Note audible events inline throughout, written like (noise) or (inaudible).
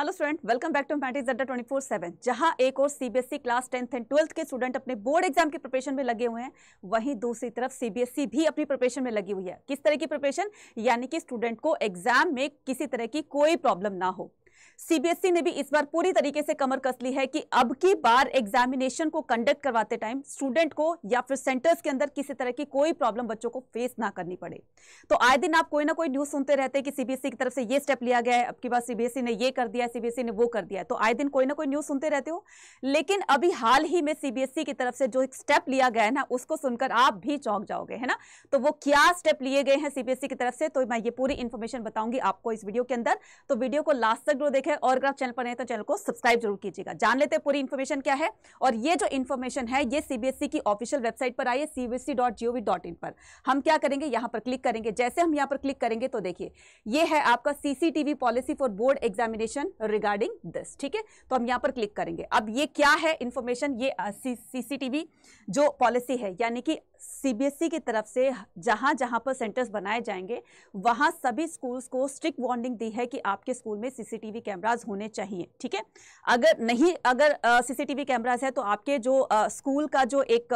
Hello student welcome back to मैटिज Adda twenty four seven जहाँ एक और CBSE class tenth and twelfth के स्टूडेंट अपने बोर्ड एग्जाम की प्रिपरेशन में लगे हुए हैं वहीं दूसरी तरफ सीबीएसई e भी अपनी प्रिपरेशन में लगी हुई है किस तरह की प्रिपरेशन यानी कि स्टूडेंट को एग्जाम में किसी तरह की कोई प्रॉब्लम ना हो सीबीएसई ने भी इस बार पूरी तरीके से कमर कस ली है कि अब की बार एग्जामिनेशन को कंडक्ट करवाते टाइम स्टूडेंट को या फिर सेंटर्स के अंदर किसी तरह की कोई प्रॉब्लम बच्चों को फेस ना करनी पड़े तो आए दिन आप कोई ना कोई न्यूज सुनते रहते हैं कि सीबीएसई की तरफ से ये स्टेप लिया गया है अब की बार सीबीएसई ने ये कर दिया है सीबीएसई ने वो कर दिया है तो आए दिन कोई ना कोई न्यूज सुनते रहते हो लेकिन अभी हाल ही में सीबीएसई की तरफ से जो स्टेप लिया गया है ना उसको सुनकर आप भी चौंक जाओगे है ना तो वो क्या स्टेप लिए गए हैं सीबीएसई की तरफ से तो मैं ये पूरी इन्फॉर्मेशन बताऊंगी आपको इस वीडियो के अंदर तो वीडियो को लास्ट तक शुरू देखें और अगर आप चैनल पर नए तो चैनल को सब्सक्राइब जरूर कीजिएगा जान लेते हैं पूरी इन्फॉर्मेशन क्या है और ये जो इन्फॉर्मेशन है ये सीबीएसई e की ऑफिशियल वेबसाइट पर आई है सीबीएसई e पर हम क्या करेंगे यहाँ पर क्लिक करेंगे जैसे हम यहाँ पर क्लिक करेंगे तो देखिए ये है आपका CCTV policy for board examination regarding this ठीक है तो हम यहाँ पर क्लिक करेंगे अब ये क्या है इन्फॉर्मेशन ये सीसीटीवी जो पॉलिसी है यानी कि सीबीएसई e की तरफ से जहाँ जहाँ पर सेंटर्स बनाए जाएंगे वहाँ सभी स्कूल्स को स्ट्रिक्ट वार्निंग दी है कि आपके स्कूल में सीसीटीवी कैमराज होने चाहिए ठीक है अगर नहीं अगर सीसीटीवी कैमराज है तो आपके जो स्कूल का जो एक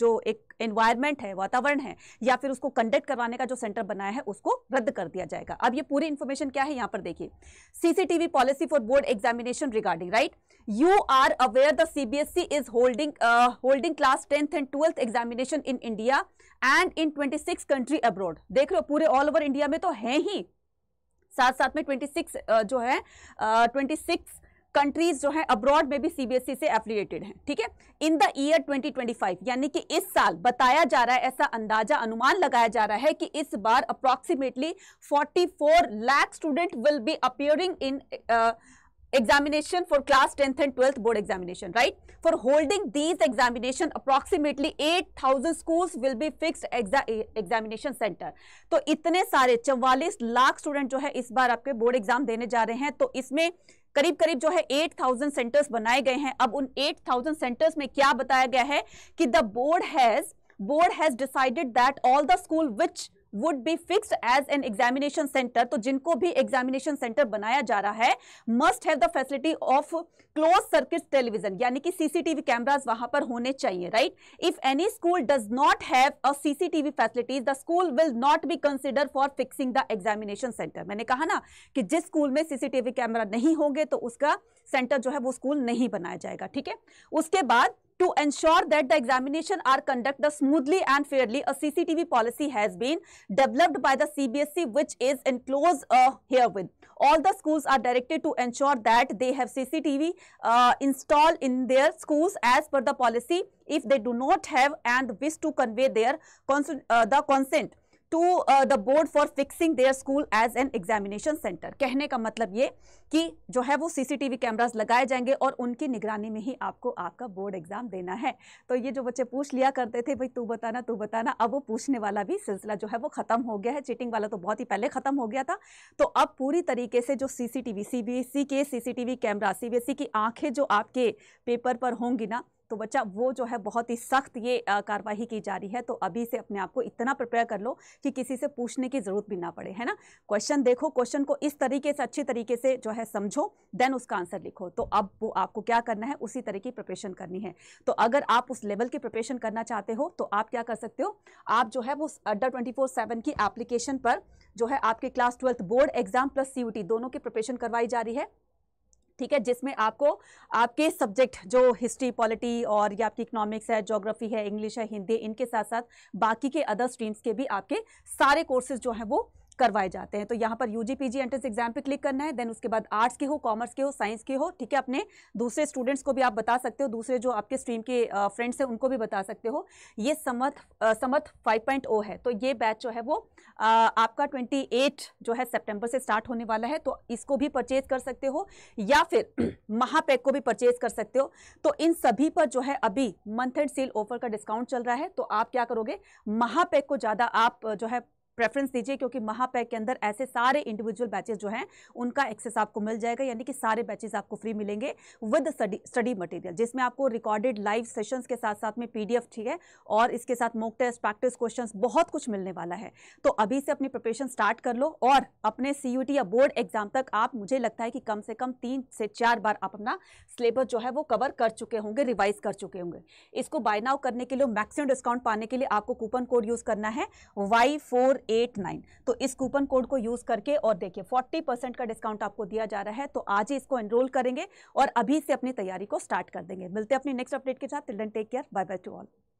जो एक एनवायरमेंट है वातावरण है या फिर उसको कंडक्ट करवाने का जो सेंटर बनाया है उसको रद्द कर दिया जाएगा अब ये पूरी इन्फॉर्मेशन क्या है यहाँ पर देखिए CCTV policy for board examination regarding right you are aware the CBSE is holding holding class tenth and twelfth examination in India and in twenty six country abroad देख रहे हो पूरे ऑल ओवर इंडिया में तो है ही साथ साथ में 26 uh, जो है ट्वेंटी uh, सिक्स कंट्रीज जो है अब्रॉड में भी सीबीएसई e से एफिलियेटेड हैं ठीक है इन द ईयर 2025 यानी कि इस साल बताया जा रहा है ऐसा अंदाजा अनुमान लगाया जा रहा है कि इस बार approximately 44 lakh student will be appearing in examination for class 10th and 12th board examination right for holding these examination approximately 8000 schools will be fixed exa examination center तो itne sare 44 लाख स्टूडेंट जो है इस बार आपके बोर्ड एग्जाम देने जा रहे हैं तो isme करीब करीब जो है 8000 सेंटर्स बनाए गए हैं अब उन 8000 सेंटर्स में क्या बताया गया है कि the board has board has decided that all the school which would be fix as an examination centre तो जिनको भी एग्जामिनेशन सेंटर बनाया जा रहा है must have the facility of close circuit television यानी कि सीसीटीवी कैमराज वहां पर होने चाहिए right if any school does not have a CCTV facilities the school will not be consider for fixing the examination centre मैंने कहा ना कि जिस स्कूल में सीसीटीवी कैमरा नहीं होंगे तो उसका सेंटर जो है वो स्कूल नहीं बनाया जाएगा ठीक है उसके बाद To ensure that the examination are conducted smoothly and fairly, a CCTV policy has been developed by the CBSE which is enclosed uh, herewith. All the schools are directed to ensure that they have CCTV uh, installed in their schools as per the policy if they do not have and wish to convey their cons uh, the consent to the board for fixing their school as an examination centre कहने का मतलब ये कि जो है वो CCTV cameras लगाए जाएंगे और उनकी निगरानी में ही आपको आपका बोर्ड एग्जाम देना है तो ये जो बच्चे पूछ लिया करते थे भाई तू बताना तू बताना अब वो पूछने वाला भी सिलसिला जो है वो खत्म हो गया है चीटिंग वाला तो बहुत ही पहले खत्म हो गया था तो अब पूरी तरीके से जो सीसीटीवी सी के सीसीटीवी कैमरा सी की आंखें जो आपके पेपर पर होंगी ना तो बच्चा वो जो है बहुत ही सख्त ये कार्रवाई की जा रही है तो अभी से अपने आप को इतना प्रिपेयर कर लो कि किसी से पूछने की ज़रूरत भी ना पड़े है ना क्वेश्चन देखो क्वेश्चन को इस तरीके से अच्छी तरीके से जो है समझो देन उसका आंसर लिखो तो अब वो आपको क्या करना है उसी तरह की प्रिपरेशन करनी है तो अगर आप उस लेवल की प्रिपरेशन करना चाहते हो तो आप क्या कर सकते हो आप जो है वो अड्डा ट्वेंटी की एप्लीकेशन पर जो है आपके class twelfth board exam plus सी दोनों की प्रिपरेशन करवाई जा रही है ठीक है जिसमें आपको आपके सब्जेक्ट जो हिस्ट्री पॉलिटी और या आपकी इकोनॉमिक्स है जोग्राफी है इंग्लिश है हिंदी इनके साथ साथ बाकी के अदर स्ट्रीम्स के भी आपके सारे कोर्सेज जो हैं वो करवाए जाते हैं तो यहाँ पर यू जी एंट्रेंस एग्जाम पे क्लिक करना है देन उसके बाद आर्ट्स के हो कॉमर्स के हो साइंस के हो ठीक है अपने दूसरे स्टूडेंट्स को भी आप बता सकते हो दूसरे जो आपके स्ट्रीम के फ्रेंड्स हैं उनको भी बता सकते हो ये समर्थ समर्थ ओ oh है तो ये बैच जो है वो आ, आपका एट जो है सेप्टेम्बर से स्टार्ट होने वाला है तो इसको भी परचेज कर सकते हो या फिर (clears throat) महापैक को भी परचेज कर सकते हो तो इन सभी पर जो है अभी मंथ एंड सेल ऑफर का डिस्काउंट चल रहा है तो आप क्या करोगे महापैक को ज़्यादा आप जो है प्रेफरेंस दीजिए क्योंकि महापैक के अंदर ऐसे सारे इंडिविजुअल बैचेस जो हैं उनका एक्सेस आपको मिल जाएगा यानी कि सारे बैचेस आपको फ्री मिलेंगे विद स्टडी मटेरियल जिसमें आपको रिकॉर्डेड लाइव सेशंस के साथ साथ में पीडीएफ ठीक है और इसके साथ मोक टेस्ट प्रैक्टिस क्वेश्चन बहुत कुछ मिलने वाला है तो अभी से अपनी प्रिपरेशन स्टार्ट कर लो और अपने सी या बोर्ड एग्जाम तक आप मुझे लगता है कि कम से कम तीन से चार बार आप अपना सिलेबस जो है वो कवर कर चुके होंगे रिवाइज कर चुके होंगे इसको बाय नाउ करने के लिए मैक्सिमम डिस्काउंट पाने के लिए आपको कूपन कोड यूज करना है वाई फोर एट नाइन तो इस कूपन कोड को यूज़ करके और देखिए फोर्टी परसेंट का डिस्काउंट आपको दिया जा रहा है तो आज ही इसको एनरोल करेंगे और अभी से अपनी तैयारी को स्टार्ट कर देंगे मिलते हैं अपनी नेक्स्ट अपडेट के साथ take care bye bye to all